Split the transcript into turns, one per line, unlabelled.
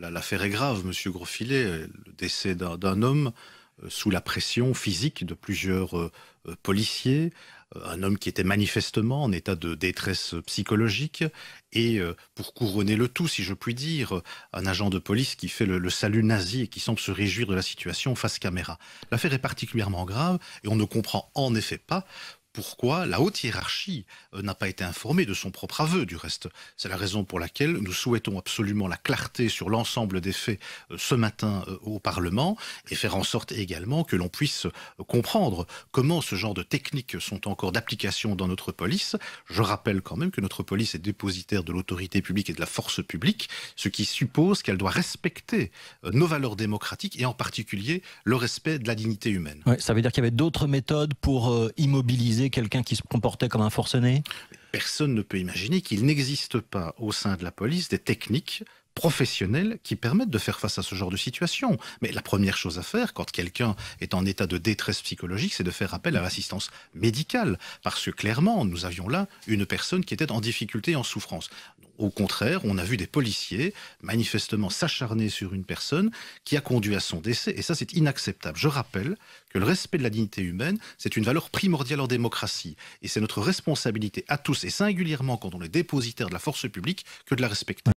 L'affaire est grave, Monsieur Grosfilet, le décès d'un homme euh, sous la pression physique de plusieurs euh, euh, policiers, un homme qui était manifestement en état de détresse psychologique, et pour couronner le tout, si je puis dire, un agent de police qui fait le, le salut nazi et qui semble se réjouir de la situation face caméra. L'affaire est particulièrement grave et on ne comprend en effet pas pourquoi la haute hiérarchie euh, n'a pas été informée de son propre aveu, du reste. C'est la raison pour laquelle nous souhaitons absolument la clarté sur l'ensemble des faits euh, ce matin euh, au Parlement et faire en sorte également que l'on puisse comprendre comment ce genre de techniques sont encore d'application dans notre police. Je rappelle quand même que notre police est dépositaire de l'autorité publique et de la force publique, ce qui suppose qu'elle doit respecter nos valeurs démocratiques et en particulier le respect de la dignité humaine.
ça veut dire qu'il y avait d'autres méthodes pour immobiliser quelqu'un qui se comportait comme un forcené
Personne ne peut imaginer qu'il n'existe pas au sein de la police des techniques professionnels qui permettent de faire face à ce genre de situation. Mais la première chose à faire quand quelqu'un est en état de détresse psychologique, c'est de faire appel à l'assistance médicale. Parce que clairement, nous avions là une personne qui était en difficulté et en souffrance. Au contraire, on a vu des policiers manifestement s'acharner sur une personne qui a conduit à son décès. Et ça, c'est inacceptable. Je rappelle que le respect de la dignité humaine, c'est une valeur primordiale en démocratie. Et c'est notre responsabilité à tous, et singulièrement quand on est dépositaire de la force publique, que de la respecter.